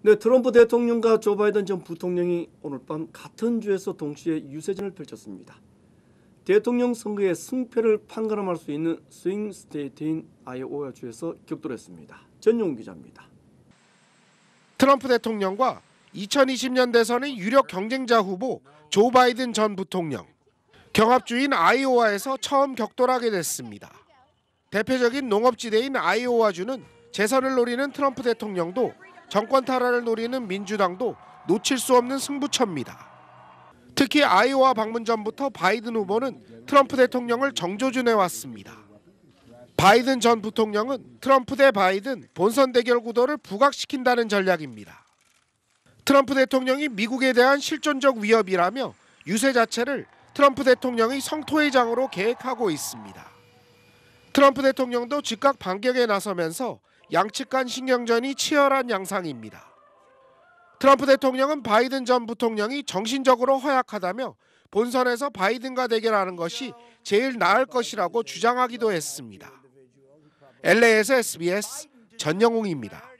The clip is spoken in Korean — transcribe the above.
네, 트럼프 대통령과 조 바이든 전 부통령이 오늘 밤 같은 주에서 동시에 유세전을 펼쳤습니다. 대통령 선거의 승패를 판가름할 수 있는 스윙 스테이트인 아이오와 주에서 격돌했습니다. 전용 기자입니다. 트럼프 대통령과 2020년 대선의 유력 경쟁자 후보 조 바이든 전 부통령 경합주인 아이오와에서 처음 격돌하게 됐습니다. 대표적인 농업지대인 아이오와주는 재선을 노리는 트럼프 대통령도 정권 탈환을 노리는 민주당도 놓칠 수 없는 승부처입니다. 특히 아이오와 방문 전부터 바이든 후보는 트럼프 대통령을 정조준해 왔습니다. 바이든 전 부통령은 트럼프 대 바이든 본선 대결 구도를 부각시킨다는 전략입니다. 트럼프 대통령이 미국에 대한 실존적 위협이라며 유세 자체를 트럼프 대통령의 성토회장으로 계획하고 있습니다. 트럼프 대통령도 즉각 반격에 나서면서 양측 간 신경전이 치열한 양상입니다. 트럼프 대통령은 바이든 전 부통령이 정신적으로 허약하다며 본선에서 바이든과 대결하는 것이 제일 나을 것이라고 주장하기도 했습니다. LA에서 SBS 전영웅입니다.